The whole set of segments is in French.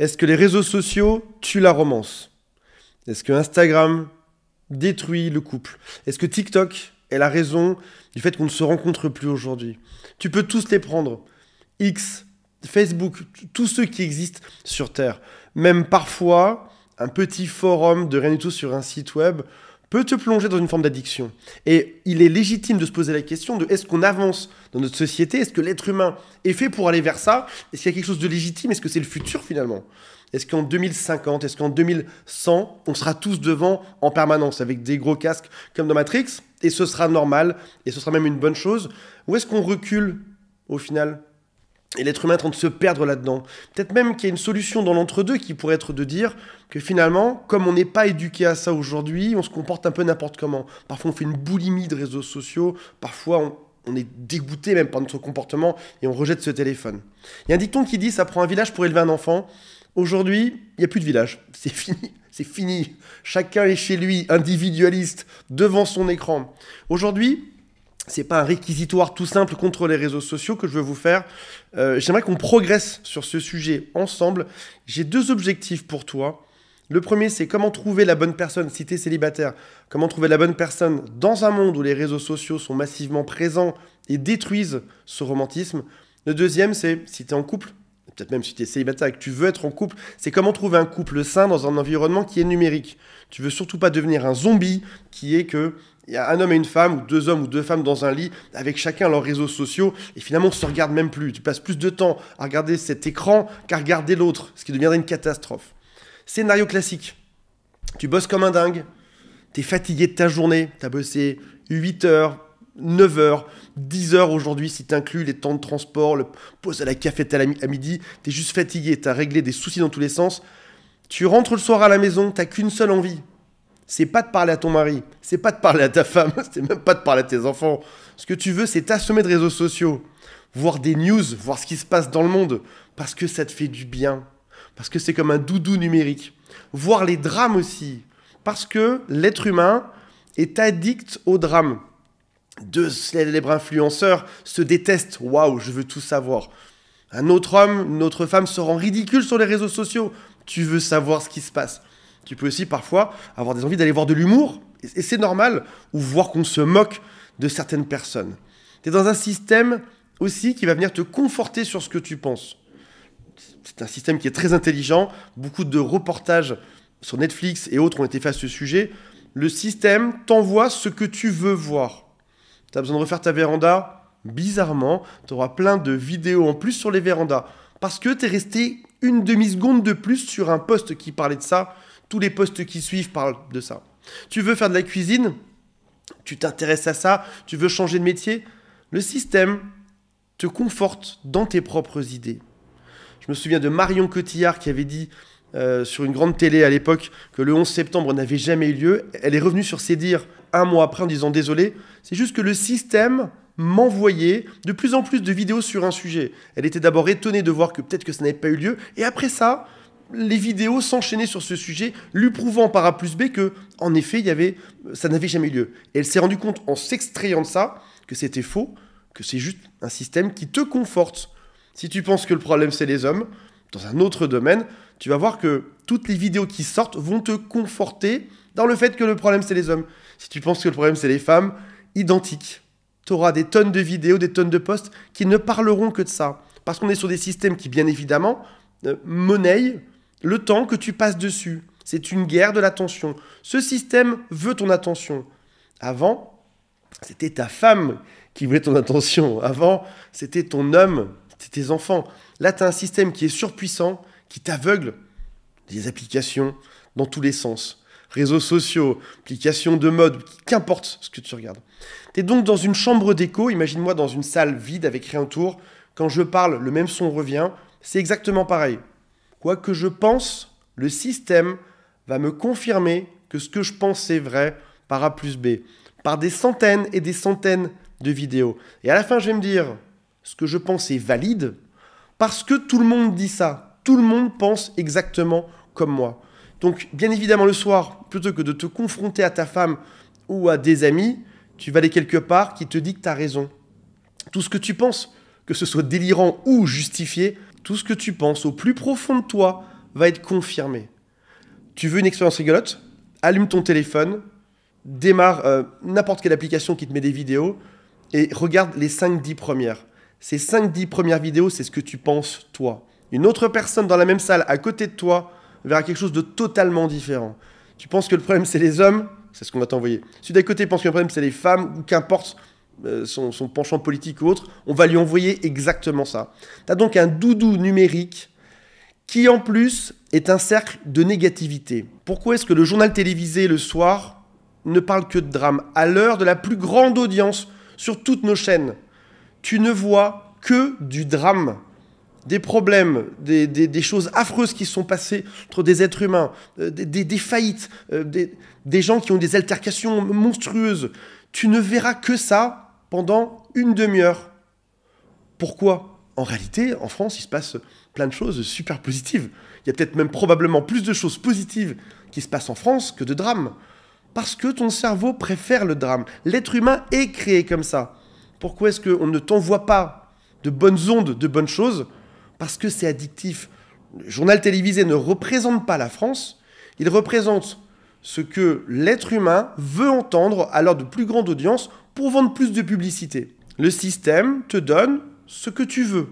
Est-ce que les réseaux sociaux tuent la romance Est-ce que Instagram détruit le couple Est-ce que TikTok est la raison du fait qu'on ne se rencontre plus aujourd'hui Tu peux tous les prendre. X, Facebook, tous ceux qui existent sur Terre. Même parfois, un petit forum de rien du tout sur un site web peut te plonger dans une forme d'addiction. Et il est légitime de se poser la question de est-ce qu'on avance dans notre société Est-ce que l'être humain est fait pour aller vers ça Est-ce qu'il y a quelque chose de légitime Est-ce que c'est le futur finalement Est-ce qu'en 2050, est-ce qu'en 2100, on sera tous devant en permanence avec des gros casques comme dans Matrix Et ce sera normal et ce sera même une bonne chose Ou est-ce qu'on recule au final et l'être humain est en train de se perdre là-dedans. Peut-être même qu'il y a une solution dans l'entre-deux qui pourrait être de dire que finalement, comme on n'est pas éduqué à ça aujourd'hui, on se comporte un peu n'importe comment. Parfois on fait une boulimie de réseaux sociaux, parfois on, est dégoûté même par notre comportement et on rejette ce téléphone. Il y a un dicton qui dit ça prend un village pour élever un enfant. Aujourd'hui, il n'y a plus de village. C'est fini. C'est fini. Chacun est chez lui, individualiste, devant son écran. Aujourd'hui, c'est pas un réquisitoire tout simple contre les réseaux sociaux que je veux vous faire. Euh, j'aimerais qu'on progresse sur ce sujet ensemble. J'ai deux objectifs pour toi. Le premier, c'est comment trouver la bonne personne si tu es célibataire. Comment trouver la bonne personne dans un monde où les réseaux sociaux sont massivement présents et détruisent ce romantisme. Le deuxième, c'est si tu es en couple, peut-être même si tu es célibataire et que tu veux être en couple, c'est comment trouver un couple sain dans un environnement qui est numérique. Tu veux surtout pas devenir un zombie qui est que y a un homme et une femme, ou deux hommes ou deux femmes dans un lit, avec chacun leurs réseaux sociaux, et finalement on se regarde même plus. Tu passes plus de temps à regarder cet écran qu'à regarder l'autre, ce qui deviendrait une catastrophe. Scénario classique. Tu bosses comme un dingue, tu es fatigué de ta journée, tu as bossé 8 heures, 9 heures, 10 heures aujourd'hui si tu inclus les temps de transport, le pause à la cafette à midi, tu es juste fatigué, tu as réglé des soucis dans tous les sens, tu rentres le soir à la maison, t'as qu'une seule envie. C'est pas de parler à ton mari, c'est pas de parler à ta femme, c'est même pas de parler à tes enfants. Ce que tu veux, c'est t'assommer de réseaux sociaux, voir des news, voir ce qui se passe dans le monde, parce que ça te fait du bien, parce que c'est comme un doudou numérique. Voir les drames aussi, parce que l'être humain est addict au drame. Deux célèbres influenceurs se détestent. Waouh, je veux tout savoir. Un autre homme, une autre femme se rend ridicule sur les réseaux sociaux tu veux savoir ce qui se passe. Tu peux aussi parfois avoir des envies d'aller voir de l'humour, et c'est normal, ou voir qu'on se moque de certaines personnes. Tu es dans un système aussi qui va venir te conforter sur ce que tu penses. C'est un système qui est très intelligent, beaucoup de reportages sur Netflix et autres ont été faits à ce sujet. Le système t'envoie ce que tu veux voir. Tu as besoin de refaire ta véranda Bizarrement, tu auras plein de vidéos en plus sur les vérandas parce que tu es resté une demi-seconde de plus sur un poste qui parlait de ça. Tous les postes qui suivent parlent de ça. Tu veux faire de la cuisine Tu t'intéresses à ça Tu veux changer de métier Le système te conforte dans tes propres idées. Je me souviens de Marion Cotillard qui avait dit euh, sur une grande télé à l'époque que le 11 septembre n'avait jamais eu lieu. Elle est revenue sur ses dires un mois après en disant désolé, c'est juste que le système m'envoyer de plus en plus de vidéos sur un sujet. Elle était d'abord étonnée de voir que peut-être que ça n'avait pas eu lieu, et après ça, les vidéos s'enchaînaient sur ce sujet, lui prouvant par A plus B que, en effet, il y avait, ça n'avait jamais eu lieu. Et elle s'est rendue compte, en s'extrayant de ça, que c'était faux, que c'est juste un système qui te conforte. Si tu penses que le problème, c'est les hommes, dans un autre domaine, tu vas voir que toutes les vidéos qui sortent vont te conforter dans le fait que le problème, c'est les hommes. Si tu penses que le problème, c'est les femmes, identique tu auras des tonnes de vidéos, des tonnes de posts qui ne parleront que de ça. Parce qu'on est sur des systèmes qui, bien évidemment, euh, monnaient le temps que tu passes dessus. C'est une guerre de l'attention. Ce système veut ton attention. Avant, c'était ta femme qui voulait ton attention. Avant, c'était ton homme, c'était tes enfants. Là, tu as un système qui est surpuissant, qui t'aveugle. Des applications dans tous les sens. Réseaux sociaux, applications de mode, qu'importe ce que tu regardes. T'es donc dans une chambre d'écho, imagine-moi dans une salle vide avec rien autour. Quand je parle, le même son revient. C'est exactement pareil. Quoi que je pense, le système va me confirmer que ce que je pense est vrai par A plus B, par des centaines et des centaines de vidéos. Et à la fin, je vais me dire, ce que je pense est valide, parce que tout le monde dit ça. Tout le monde pense exactement comme moi. Donc, bien évidemment, le soir, plutôt que de te confronter à ta femme ou à des amis, tu vas aller quelque part qui te dit que tu as raison. Tout ce que tu penses, que ce soit délirant ou justifié, tout ce que tu penses au plus profond de toi va être confirmé. Tu veux une expérience rigolote Allume ton téléphone, démarre euh, n'importe quelle application qui te met des vidéos et regarde les 5-10 premières. Ces 5-10 premières vidéos, c'est ce que tu penses toi. Une autre personne dans la même salle à côté de toi verra quelque chose de totalement différent. Tu penses que le problème c'est les hommes c'est ce qu'on va t'envoyer. Si d'un côté pense un problème, c'est les femmes, ou qu'importe euh, son, son, penchant politique ou autre, on va lui envoyer exactement ça. Tu as donc un doudou numérique qui, en plus, est un cercle de négativité. Pourquoi est-ce que le journal télévisé le soir ne parle que de drame À l'heure de la plus grande audience sur toutes nos chaînes, tu ne vois que du drame des problèmes, des, choses affreuses qui sont passées entre des êtres humains, euh, des, faillites, euh, des, gens qui ont des altercations monstrueuses. Tu ne verras que ça pendant une demi-heure. Pourquoi En réalité, en France, il se passe plein de choses super positives. Il y a peut-être même probablement plus de choses positives qui se passent en France que de drames. Parce que ton cerveau préfère le drame. L'être humain est créé comme ça. Pourquoi est-ce qu'on ne t'envoie pas de bonnes ondes, de bonnes choses parce que c'est addictif. Le journal télévisé ne représente pas la France, il représente ce que l'être humain veut entendre à l'heure de plus grande audience pour vendre plus de publicité. Le système te donne ce que tu veux.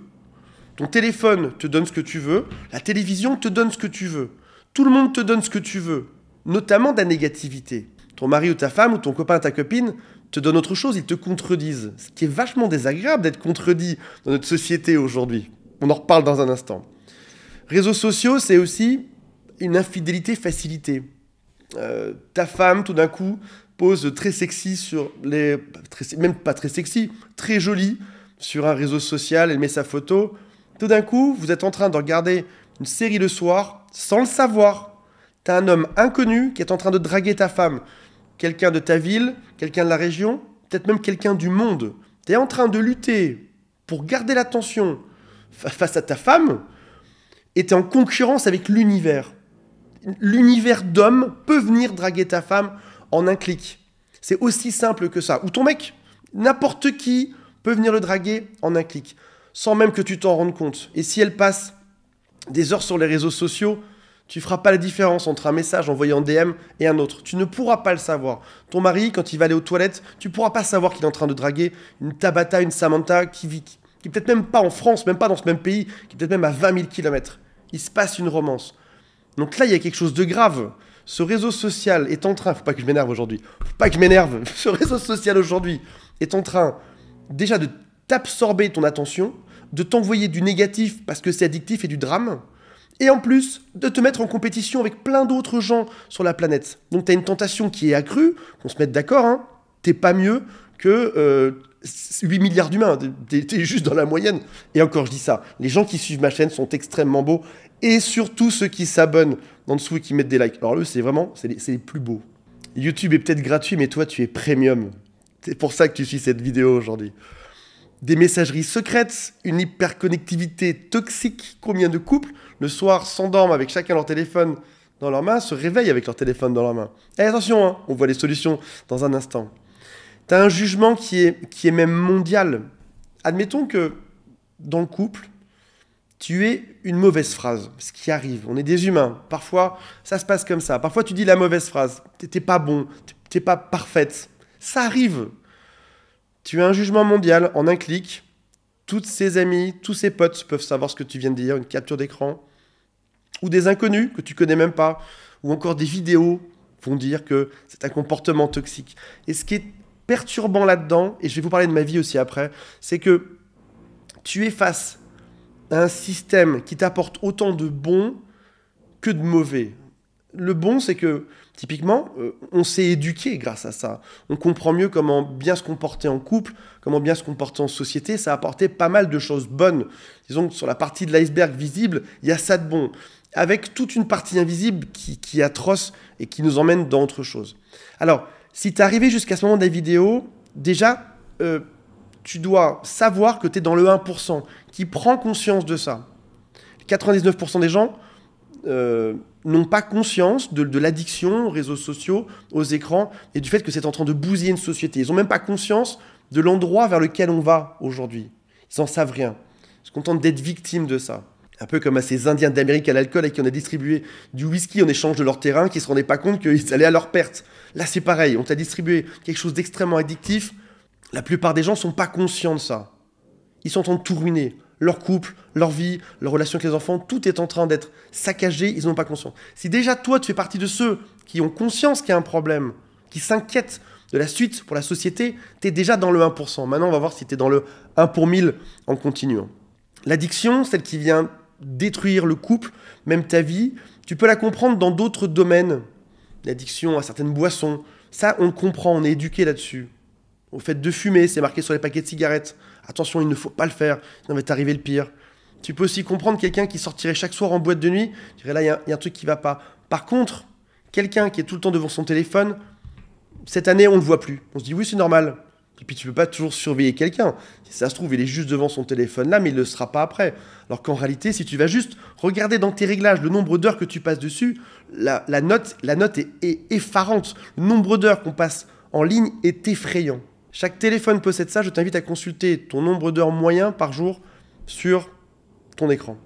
Ton téléphone te donne ce que tu veux, la télévision te donne ce que tu veux. Tout le monde te donne ce que tu veux, notamment de la négativité. Ton mari ou ta femme ou ton copain ou ta copine te donnent autre chose, ils te contredisent. Ce qui est vachement désagréable d'être contredit dans notre société aujourd'hui. On en reparle dans un instant. Réseaux sociaux, c'est aussi une infidélité facilitée. Euh, ta femme, tout d'un coup, pose très sexy sur les... même pas très sexy, très jolie sur un réseau social, elle met sa photo. Tout d'un coup, vous êtes en train de regarder une série le soir sans le savoir. T'as un homme inconnu qui est en train de draguer ta femme. Quelqu'un de ta ville, quelqu'un de la région, peut-être même quelqu'un du monde. T'es en train de lutter pour garder l'attention face à ta femme, et tu es en concurrence avec l'univers. L'univers d'hommes peut venir draguer ta femme en un clic. C'est aussi simple que ça. Ou ton mec, n'importe qui peut venir le draguer en un clic, sans même que tu t'en rendes compte. Et si elle passe des heures sur les réseaux sociaux, tu ne feras pas la différence entre un message envoyé en DM et un autre. Tu ne pourras pas le savoir. Ton mari, quand il va aller aux toilettes, tu ne pourras pas savoir qu'il est en train de draguer une Tabata, une Samantha, qui vit qui peut-être même pas en France, même pas dans ce même pays, qui peut-être même à 20 000 kilomètres. Il se passe une romance. Donc là, il y a quelque chose de grave. Ce réseau social est en train, faut pas que je m'énerve aujourd'hui, faut pas que je m'énerve, ce réseau social aujourd'hui est en train déjà de t'absorber ton attention, de t'envoyer du négatif parce que c'est addictif et du drame, et en plus de te mettre en compétition avec plein d'autres gens sur la planète. Donc tu as une tentation qui est accrue, qu'on se mette d'accord, hein, t'es pas mieux que euh, 8 milliards d'humains, t'es juste dans la moyenne. Et encore, je dis ça, les gens qui suivent ma chaîne sont extrêmement beaux, et surtout ceux qui s'abonnent en dessous et qui mettent des likes. Alors eux, c'est vraiment, c'est les, plus beaux. YouTube est peut-être gratuit, mais toi, tu es premium. C'est pour ça que tu suis cette vidéo aujourd'hui. Des messageries secrètes, une hyperconnectivité toxique, combien de couples le soir s'endorment avec chacun leur téléphone dans leur main, se réveillent avec leur téléphone dans leur main. Et eh, attention, hein, on voit les solutions dans un instant. T'as un jugement qui est, qui est même mondial. Admettons que dans le couple, tu es une mauvaise phrase, ce qui arrive. On est des humains. Parfois, ça se passe comme ça. Parfois, tu dis la mauvaise phrase. T'es pas bon, t'es pas parfaite. Ça arrive. Tu as un jugement mondial en un clic. Toutes ses amies, tous ses potes peuvent savoir ce que tu viens de dire, une capture d'écran, ou des inconnus que tu connais même pas, ou encore des vidéos vont dire que c'est un comportement toxique. Et ce qui est perturbant là-dedans, et je vais vous parler de ma vie aussi après, c'est que tu es face à un système qui t'apporte autant de bons que de mauvais. Le bon, c'est que typiquement, euh, on s'est éduqué grâce à ça. On comprend mieux comment bien se comporter en couple, comment bien se comporter en société. Ça a apporté pas mal de choses bonnes. Disons que sur la partie de l'iceberg visible, il y a ça de bon. Avec toute une partie invisible qui, qui est atroce et qui nous emmène dans autre chose. Alors, si tu es arrivé jusqu'à ce moment de la vidéo, déjà, euh, tu dois savoir que tu es dans le 1% qui prend conscience de ça. 99% des gens euh, n'ont pas conscience de, de l'addiction aux réseaux sociaux, aux écrans et du fait que c'est en train de bousiller une société. Ils n'ont même pas conscience de l'endroit vers lequel on va aujourd'hui. Ils n'en savent rien. Ils se contentent d'être victimes de ça un peu comme à ces Indiens d'Amérique à l'alcool à qui on a distribué du whisky en échange de leur terrain, qui se rendaient pas compte qu'ils allaient à leur perte. Là, c'est pareil, on t'a distribué quelque chose d'extrêmement addictif. La plupart des gens sont pas conscients de ça. Ils sont en train de tout ruiner. Leur couple, leur vie, leur relation avec les enfants, tout est en train d'être saccagé, ils n'ont pas conscience. Si déjà toi, tu fais partie de ceux qui ont conscience qu'il y a un problème, qui s'inquiètent de la suite pour la société, tu es déjà dans le 1%. Maintenant, on va voir si tu es dans le 1 pour 1000 en continuant. L'addiction, celle qui vient détruire le couple, même ta vie. Tu peux la comprendre dans d'autres domaines, l'addiction à certaines boissons. Ça, on comprend, on est éduqué là-dessus. Au fait de fumer, c'est marqué sur les paquets de cigarettes. Attention, il ne faut pas le faire, sinon va t'arriver le pire. Tu peux aussi comprendre quelqu'un qui sortirait chaque soir en boîte de nuit, tu dirais là, il y, a un truc qui va pas. Par contre, quelqu'un qui est tout le temps devant son téléphone, cette année, on ne le voit plus. On se dit oui, c'est normal, et puis tu peux pas toujours surveiller quelqu'un. Si ça se trouve, il est juste devant son téléphone là, mais il ne le sera pas après. Alors qu'en réalité, si tu vas juste regarder dans tes réglages le nombre d'heures que tu passes dessus, la, note, la note est, effarante. Le nombre d'heures qu'on passe en ligne est effrayant. Chaque téléphone possède ça. Je t'invite à consulter ton nombre d'heures moyen par jour sur ton écran.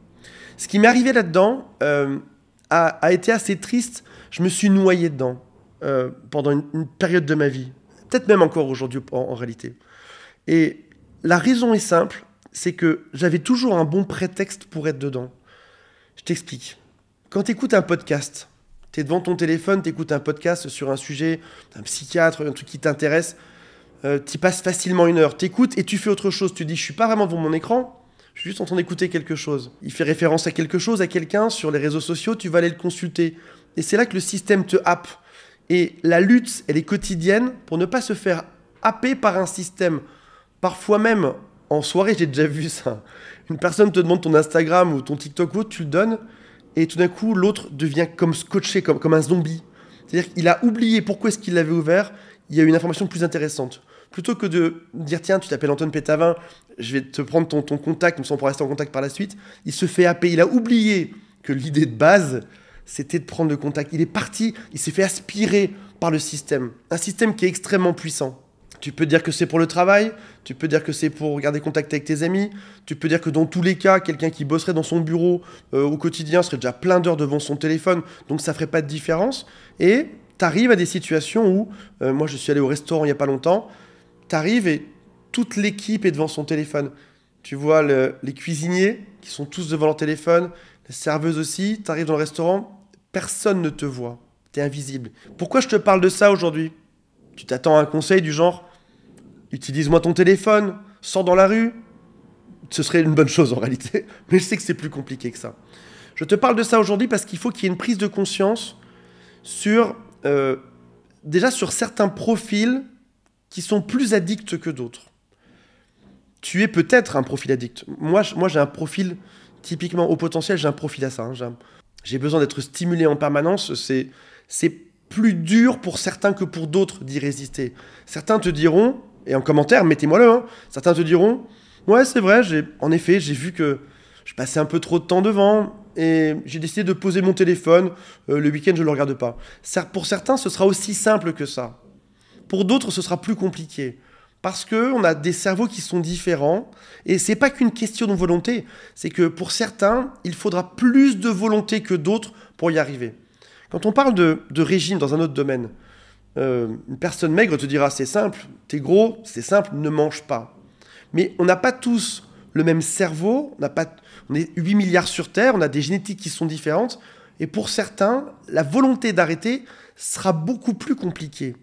Ce qui m'est arrivé là-dedans euh, a, été assez triste. Je me suis noyé dedans euh, pendant une période de ma vie peut-être même encore aujourd'hui en, réalité. Et la raison est simple, c'est que j'avais toujours un bon prétexte pour être dedans. Je t'explique. Quand tu écoutes un podcast, tu es devant ton téléphone, tu écoutes un podcast sur un sujet, un psychiatre, un truc qui t'intéresse, euh, tu passes facilement une heure, tu écoutes et tu fais autre chose. Tu dis, je suis pas vraiment devant mon écran, je suis juste en train d'écouter quelque chose. Il fait référence à quelque chose, à quelqu'un sur les réseaux sociaux, tu vas aller le consulter. Et c'est là que le système te happe. Et la lutte, elle est quotidienne pour ne pas se faire happer par un système. Parfois même, en soirée, j'ai déjà vu ça. Une personne te demande ton Instagram ou ton TikTok ou tu le donnes, et tout d'un coup, l'autre devient comme scotché, comme, un zombie. C'est-à-dire qu'il a oublié pourquoi est-ce qu'il l'avait ouvert, il y a une information plus intéressante. Plutôt que de dire, tiens, tu t'appelles Antoine Pétavin, je vais te prendre ton, ton contact, comme ça on rester en contact par la suite, il se fait happer, il a oublié que l'idée de base, c'était de prendre le contact. Il est parti, il s'est fait aspirer par le système. Un système qui est extrêmement puissant. Tu peux dire que c'est pour le travail, tu peux dire que c'est pour garder contact avec tes amis, tu peux dire que dans tous les cas, quelqu'un qui bosserait dans son bureau euh, au quotidien serait déjà plein d'heures devant son téléphone, donc ça ferait pas de différence. Et tu arrives à des situations où, euh, moi je suis allé au restaurant il n'y a pas longtemps, tu arrives et toute l'équipe est devant son téléphone. Tu vois les cuisiniers qui sont tous devant leur téléphone, les serveuses aussi, arrives dans le restaurant, Personne ne te voit. Tu es invisible. Pourquoi je te parle de ça aujourd'hui Tu t'attends à un conseil du genre utilise-moi ton téléphone, sors dans la rue. Ce serait une bonne chose en réalité, mais je sais que c'est plus compliqué que ça. Je te parle de ça aujourd'hui parce qu'il faut qu'il y ait une prise de conscience sur euh, déjà sur certains profils qui sont plus addicts que d'autres. Tu es peut-être un profil addict. Moi, moi j'ai un profil typiquement au potentiel, j'ai un profil à ça. Hein j'ai besoin d'être stimulé en permanence, c'est, c'est plus dur pour certains que pour d'autres d'y résister. Certains te diront, et en commentaire, mettez-moi le, hein, certains te diront, ouais c'est vrai, en effet, j'ai vu que je passais un peu trop de temps devant, et j'ai décidé de poser mon téléphone, euh, le week-end je ne le regarde pas. pour certains, ce sera aussi simple que ça. Pour d'autres, ce sera plus compliqué parce qu'on a des cerveaux qui sont différents et n'est pas qu'une question de volonté, c'est que pour certains, il faudra plus de volonté que d'autres pour y arriver. Quand on parle de, régime dans un autre domaine, euh, une personne maigre te dira c'est simple, t'es gros, c'est simple, ne mange pas. Mais on n'a pas tous le même cerveau, on, pas, on est 8 milliards sur Terre, on a des génétiques qui sont différentes, et pour certains, la volonté d'arrêter sera beaucoup plus compliquée.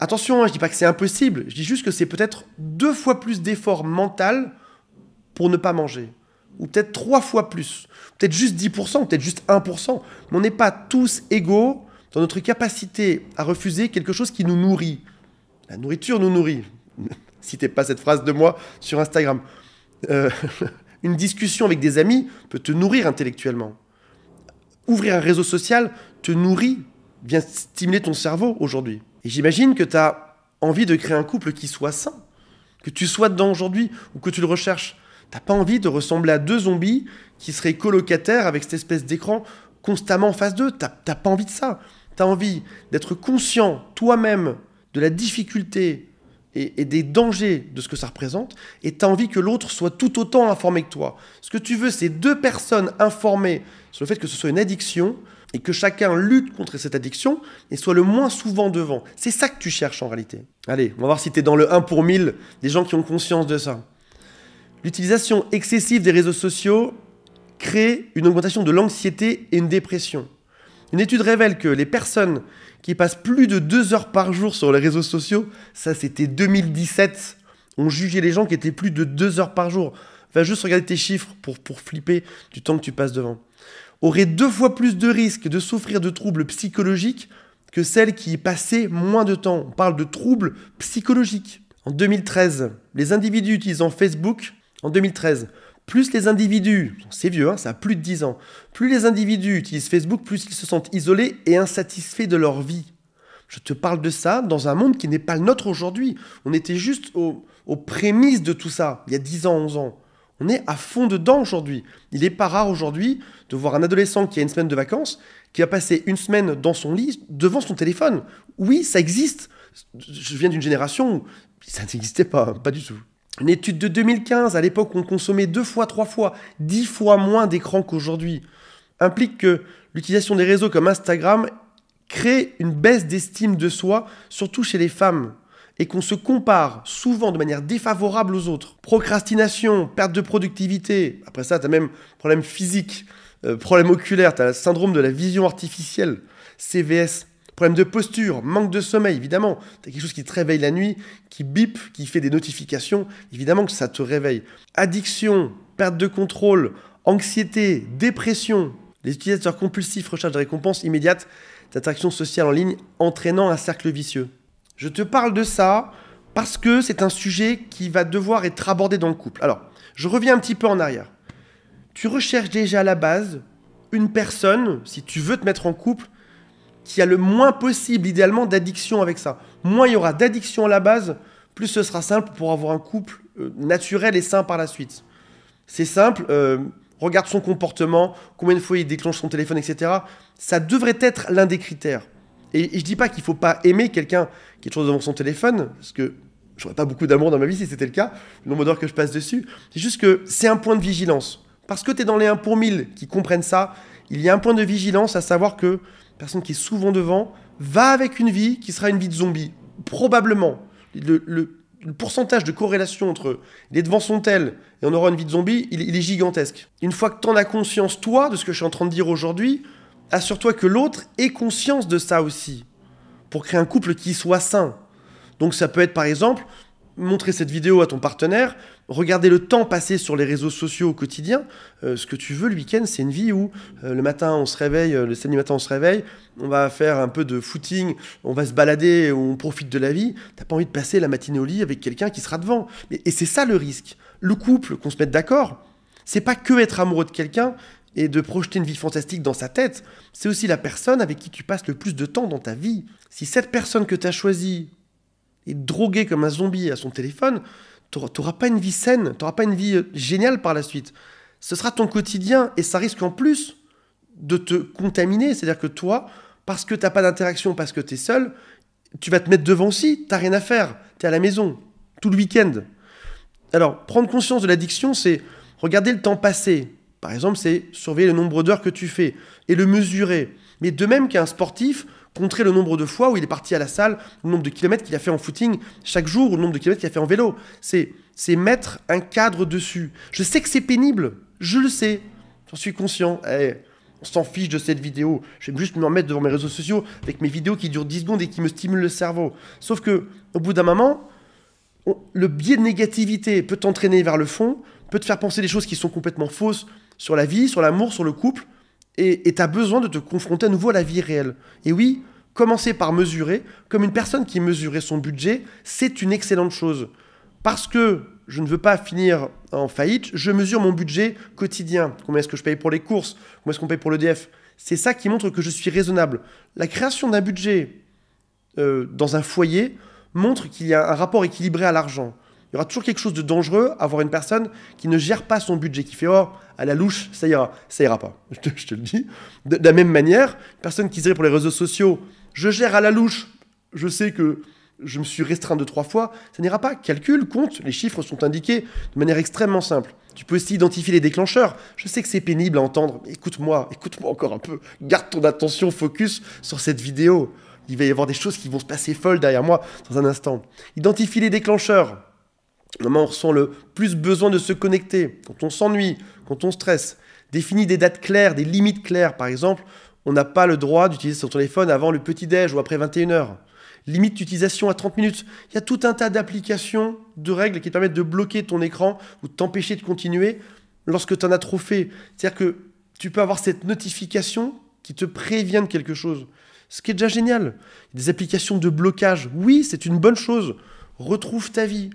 Attention, hein, je ne dis pas que c'est impossible, je dis juste que c'est peut-être deux fois plus d'efforts mental pour ne pas manger. Ou peut-être trois fois plus. Peut-être juste 10%, peut-être juste 1%. Mais on n'est pas tous égaux dans notre capacité à refuser quelque chose qui nous nourrit. La nourriture nous nourrit. Citez pas cette phrase de moi sur Instagram. Euh, une discussion avec des amis peut te nourrir intellectuellement. Ouvrir un réseau social te nourrit, vient stimuler ton cerveau aujourd'hui. Et j'imagine que tu as envie de créer un couple qui soit sain, que tu sois dedans aujourd'hui ou que tu le recherches. T'as pas envie de ressembler à deux zombies qui seraient colocataires avec cette espèce d'écran constamment en face d'eux. T'as pas envie de ça. Tu as envie d'être conscient toi-même de la difficulté et, des dangers de ce que ça représente, et tu as envie que l'autre soit tout autant informé que toi. Ce que tu veux, c'est deux personnes informées sur le fait que ce soit une addiction et que chacun lutte contre cette addiction et soit le moins souvent devant. C'est ça que tu cherches en réalité. Allez, on va voir si tu es dans le 1 pour 1000 des gens qui ont conscience de ça. L'utilisation excessive des réseaux sociaux crée une augmentation de l'anxiété et une dépression. Une étude révèle que les personnes qui passent plus de deux heures par jour sur les réseaux sociaux, ça c'était 2017, ont jugé les gens qui étaient plus de deux heures par jour. Va juste regarder tes chiffres pour, pour flipper du temps que tu passes devant aurait deux fois plus de risques de souffrir de troubles psychologiques que celles qui y passaient moins de temps. On parle de troubles psychologiques. En 2013, les individus utilisant Facebook, en 2013, plus les individus, c'est vieux, hein, ça a plus de 10 ans, plus les individus utilisent Facebook, plus ils se sentent isolés et insatisfaits de leur vie. Je te parle de ça dans un monde qui n'est pas le nôtre aujourd'hui. On était juste aux prémices de tout ça, il y a 10 ans, 11 ans. On est à fond dedans aujourd'hui. Il n'est pas rare aujourd'hui de voir un adolescent qui a une semaine de vacances, qui a passé une semaine dans son lit devant son téléphone. Oui, ça existe. Je viens d'une génération où ça n'existait pas, pas du tout. Une étude de 2015, à l'époque où on consommait deux fois, trois fois, dix fois moins d'écran qu'aujourd'hui, implique que l'utilisation des réseaux comme Instagram crée une baisse d'estime de soi, surtout chez les femmes et qu'on se compare souvent de manière défavorable aux autres, procrastination, perte de productivité, après ça, tu as même problème physique, euh, problème oculaire, tu as le syndrome de la vision artificielle, CVS, problème de posture, manque de sommeil, évidemment, tu as quelque chose qui te réveille la nuit, qui bip, qui fait des notifications, évidemment que ça te réveille, addiction, perte de contrôle, anxiété, dépression, les utilisateurs compulsifs recherchent des récompenses immédiates d'attraction sociale en ligne entraînant un cercle vicieux. Je te parle de ça parce que c'est un sujet qui va devoir être abordé dans le couple. Alors, je reviens un petit peu en arrière. Tu recherches déjà à la base une personne, si tu veux te mettre en couple, qui a le moins possible, idéalement, d'addiction avec ça. Moins il y aura d'addiction à la base, plus ce sera simple pour avoir un couple euh, naturel et sain par la suite. C'est simple, euh, regarde son comportement, combien de fois il déclenche son téléphone, etc. Ça devrait être l'un des critères. Et, je je dis pas qu'il faut pas aimer quelqu'un qui est toujours devant son téléphone, parce que j'aurais pas beaucoup d'amour dans ma vie si c'était le cas, le nombre d'heures que je passe dessus. C'est juste que c'est un point de vigilance. Parce que tu es dans les 1 pour 1000 qui comprennent ça, il y a un point de vigilance à savoir que la personne qui est souvent devant va avec une vie qui sera une vie de zombie. Probablement. Le, pourcentage de corrélation entre les devants sont tels et on aura une vie de zombie, il, il est gigantesque. Une fois que tu en as conscience, toi, de ce que je suis en train de dire aujourd'hui, assure-toi que l'autre ait conscience de ça aussi, pour créer un couple qui soit sain. Donc ça peut être par exemple montrer cette vidéo à ton partenaire, regarder le temps passé sur les réseaux sociaux au quotidien. Euh, ce que tu veux le week-end, c'est une vie où euh, le matin on se réveille, euh, le samedi matin on se réveille, on va faire un peu de footing, on va se balader, on profite de la vie. T'as pas envie de passer la matinée au lit avec quelqu'un qui sera devant. et, et c'est ça le risque. Le couple, qu'on se mette d'accord, c'est pas que être amoureux de quelqu'un, et de projeter une vie fantastique dans sa tête, c'est aussi la personne avec qui tu passes le plus de temps dans ta vie. Si cette personne que tu as choisie est droguée comme un zombie à son téléphone, tu n'auras pas une vie saine, tu n'auras pas une vie euh, géniale par la suite. Ce sera ton quotidien et ça risque en plus de te contaminer. C'est-à-dire que toi, parce que tu n'as pas d'interaction, parce que tu es seul, tu vas te mettre devant aussi, tu rien à faire, tu es à la maison, tout le week-end. Alors, prendre conscience de l'addiction, c'est regarder le temps passé, par exemple, c'est surveiller le nombre d'heures que tu fais et le mesurer. Mais de même qu'un sportif, contrer le nombre de fois où il est parti à la salle, le nombre de kilomètres qu'il a fait en footing chaque jour, ou le nombre de kilomètres qu'il a fait en vélo. C'est, mettre un cadre dessus. Je sais que c'est pénible, je le sais, j'en suis conscient. Eh, on s'en fiche de cette vidéo. Je vais juste me remettre devant mes réseaux sociaux avec mes vidéos qui durent 10 secondes et qui me stimulent le cerveau. Sauf que, au bout d'un moment, le biais de négativité peut t'entraîner vers le fond, peut te faire penser des choses qui sont complètement fausses, sur la vie, sur l'amour, sur le couple, et tu as besoin de te confronter à nouveau à la vie réelle. Et oui, commencer par mesurer, comme une personne qui mesurait son budget, c'est une excellente chose. Parce que je ne veux pas finir en faillite, je mesure mon budget quotidien. Combien est-ce que je paye pour les courses Combien est-ce qu'on paye pour le DF C'est ça qui montre que je suis raisonnable. La création d'un budget euh, dans un foyer montre qu'il y a un rapport équilibré à l'argent. Il y aura toujours quelque chose de dangereux à avoir une personne qui ne gère pas son budget, qui fait oh, à la louche, ça ira, ça ira pas. Je te, le dis. De, la même manière, personne qui serait pour les réseaux sociaux, je gère à la louche, je sais que je me suis restreint de trois fois, ça n'ira pas. Calcul, compte, les chiffres sont indiqués de manière extrêmement simple. Tu peux aussi identifier les déclencheurs. Je sais que c'est pénible à entendre, mais écoute-moi, écoute-moi encore un peu. Garde ton attention focus sur cette vidéo. Il va y avoir des choses qui vont se passer folles derrière moi dans un instant. Identifie les déclencheurs moment on ressent le plus besoin de se connecter, quand on s'ennuie, quand on stresse. Définis des dates claires, des limites claires. Par exemple, on n'a pas le droit d'utiliser son téléphone avant le petit-déj ou après 21h. Limite d'utilisation à 30 minutes. Il y a tout un tas d'applications, de règles qui permettent de bloquer ton écran ou de t'empêcher de continuer lorsque tu en as trop fait. C'est-à-dire que tu peux avoir cette notification qui te prévient de quelque chose. Ce qui est déjà génial. Des applications de blocage. Oui, c'est une bonne chose. Retrouve ta vie,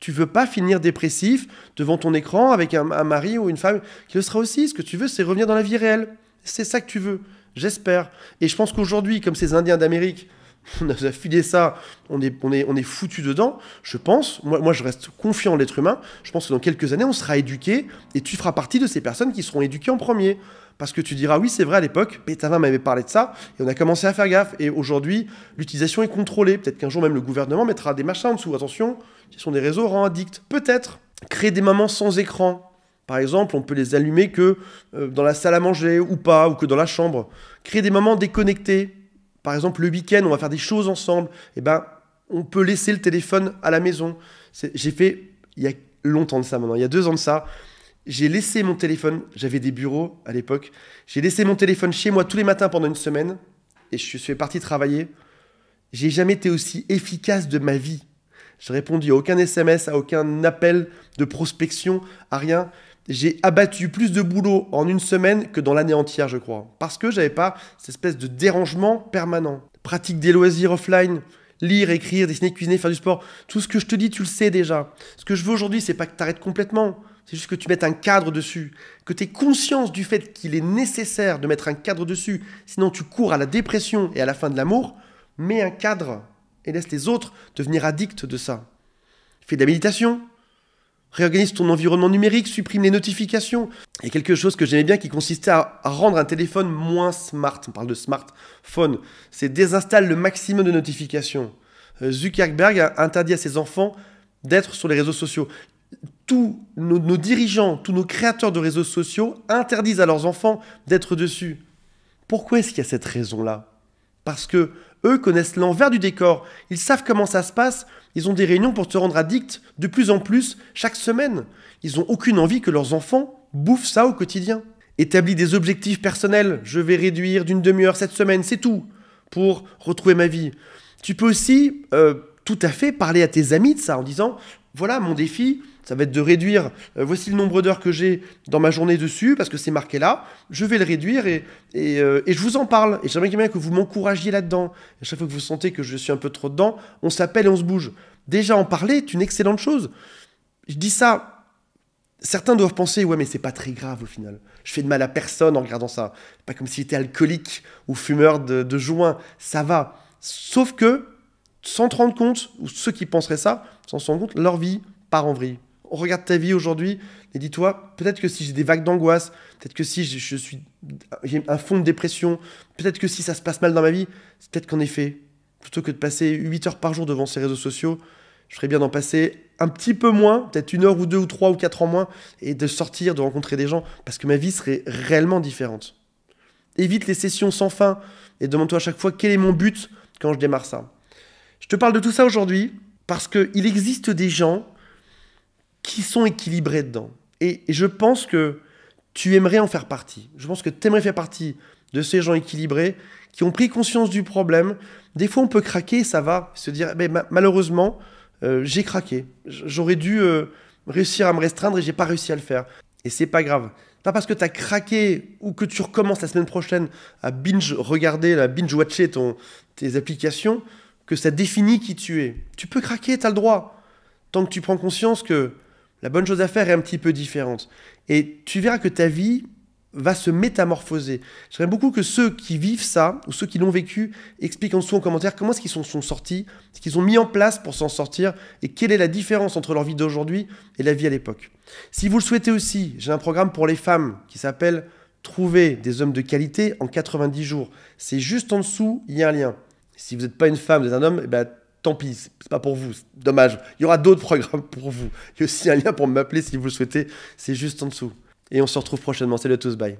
tu veux pas finir dépressif devant ton écran avec un, mari ou une femme qui le sera aussi. Ce que tu veux, c'est revenir dans la vie réelle. C'est ça que tu veux, j'espère. Et je pense qu'aujourd'hui, comme ces Indiens d'Amérique, on a filé ça, on est, on est, on est foutu dedans. Je pense, moi, moi je reste confiant en l'être humain, je pense que dans quelques années, on sera éduqué et tu feras partie de ces personnes qui seront éduquées en premier parce que tu diras oui c'est vrai à l'époque, Pétavin m'avait parlé de ça, et on a commencé à faire gaffe, et aujourd'hui l'utilisation est contrôlée, peut-être qu'un jour même le gouvernement mettra des machins en dessous, attention, ce sont des réseaux rend addicts, peut-être, créer des moments sans écran. Par exemple, on peut les allumer que euh, dans la salle à manger ou pas, ou que dans la chambre. Créer des moments déconnectés. Par exemple, le week-end, on va faire des choses ensemble. Eh ben, on peut laisser le téléphone à la maison. J'ai fait, il y a longtemps de ça maintenant, il y a deux ans de ça, j'ai laissé mon téléphone, j'avais des bureaux à l'époque, j'ai laissé mon téléphone chez moi tous les matins pendant une semaine et je suis parti travailler. J'ai jamais été aussi efficace de ma vie. J'ai répondu à aucun SMS, à aucun appel de prospection, à rien. J'ai abattu plus de boulot en une semaine que dans l'année entière, je crois. Parce que j'avais pas cette espèce de dérangement permanent. Pratique des loisirs offline, lire, écrire, dessiner, cuisiner, faire du sport. Tout ce que je te dis, tu le sais déjà. Ce que je veux aujourd'hui, c'est pas que t'arrêtes complètement. C'est juste que tu mettes un cadre dessus, que tu aies conscience du fait qu'il est nécessaire de mettre un cadre dessus, sinon tu cours à la dépression et à la fin de l'amour, mets un cadre et laisse les autres devenir addicts de ça. Fais de la réorganise ton environnement numérique, supprime les notifications. Il y a quelque chose que j'aimais bien qui consistait à, rendre un téléphone moins smart, on parle de smartphone, c'est désinstalle le maximum de notifications. Euh, Zuckerberg a interdit à ses enfants d'être sur les réseaux sociaux tous nos, dirigeants, tous nos créateurs de réseaux sociaux interdisent à leurs enfants d'être dessus. Pourquoi est-ce qu'il y a cette raison-là Parce que eux connaissent l'envers du décor, ils savent comment ça se passe, ils ont des réunions pour te rendre addict de plus en plus chaque semaine. Ils n'ont aucune envie que leurs enfants bouffent ça au quotidien. Établis des objectifs personnels, je vais réduire d'une demi-heure cette semaine, c'est tout, pour retrouver ma vie. Tu peux aussi euh, tout à fait parler à tes amis de ça en disant, voilà mon défi, ça va être de réduire, euh, voici le nombre d'heures que j'ai dans ma journée dessus, parce que c'est marqué là, je vais le réduire et, euh, et, je vous en parle. Et j'aimerais bien que vous m'encouragiez là-dedans. À chaque fois que vous sentez que je suis un peu trop dedans, on s'appelle et on se bouge. Déjà, en parler est une excellente chose. Je dis ça Certains doivent penser, ouais, mais c'est pas très grave au final. Je fais de mal à personne en regardant ça. Pas comme s'il était alcoolique ou fumeur de, de, joint. Ça va. Sauf que, sans te rendre compte, ou ceux qui penseraient ça, sans se rendre compte, leur vie part en vrille regarde ta vie aujourd'hui et dis-toi, peut-être que si j'ai des vagues d'angoisse, peut-être que si je, suis, j'ai un fond de dépression, peut-être que si ça se passe mal dans ma vie, c'est peut-être qu'en effet, plutôt que de passer 8 heures par jour devant ces réseaux sociaux, je ferais bien d'en passer un petit peu moins, peut-être une heure ou deux ou trois ou quatre en moins, et de sortir, de rencontrer des gens, parce que ma vie serait réellement différente. Évite les sessions sans fin et demande-toi à chaque fois quel est mon but quand je démarre ça. Je te parle de tout ça aujourd'hui parce qu'il existe des gens qui sont équilibrés dedans. Et, je pense que tu aimerais en faire partie. Je pense que tu aimerais faire partie de ces gens équilibrés qui ont pris conscience du problème. Des fois, on peut craquer, ça va, se dire, mais malheureusement, euh, j'ai craqué. J'aurais dû euh, réussir à me restreindre et j'ai pas réussi à le faire. Et c'est pas grave. Pas parce que tu as craqué ou que tu recommences la semaine prochaine à binge regarder, à binge watcher ton, tes applications, que ça définit qui tu es. Tu peux craquer, tu as le droit. Tant que tu prends conscience que la bonne chose à faire est un petit peu différente. Et tu verras que ta vie va se métamorphoser. J'aimerais beaucoup que ceux qui vivent ça, ou ceux qui l'ont vécu, expliquent en dessous en commentaire comment est-ce qu'ils sont, sortis, ce qu'ils ont mis en place pour s'en sortir, et quelle est la différence entre leur vie d'aujourd'hui et la vie à l'époque. Si vous le souhaitez aussi, j'ai un programme pour les femmes qui s'appelle Trouver des hommes de qualité en 90 jours. C'est juste en dessous, il y a un lien. Si vous n'êtes pas une femme, vous êtes un homme, et eh ben, tant pis, c'est pas pour vous, dommage. Il y aura d'autres programmes pour vous. Il y a aussi un lien pour m'appeler si vous le souhaitez, c'est juste en dessous. Et on se retrouve prochainement. c'est le tous, bye.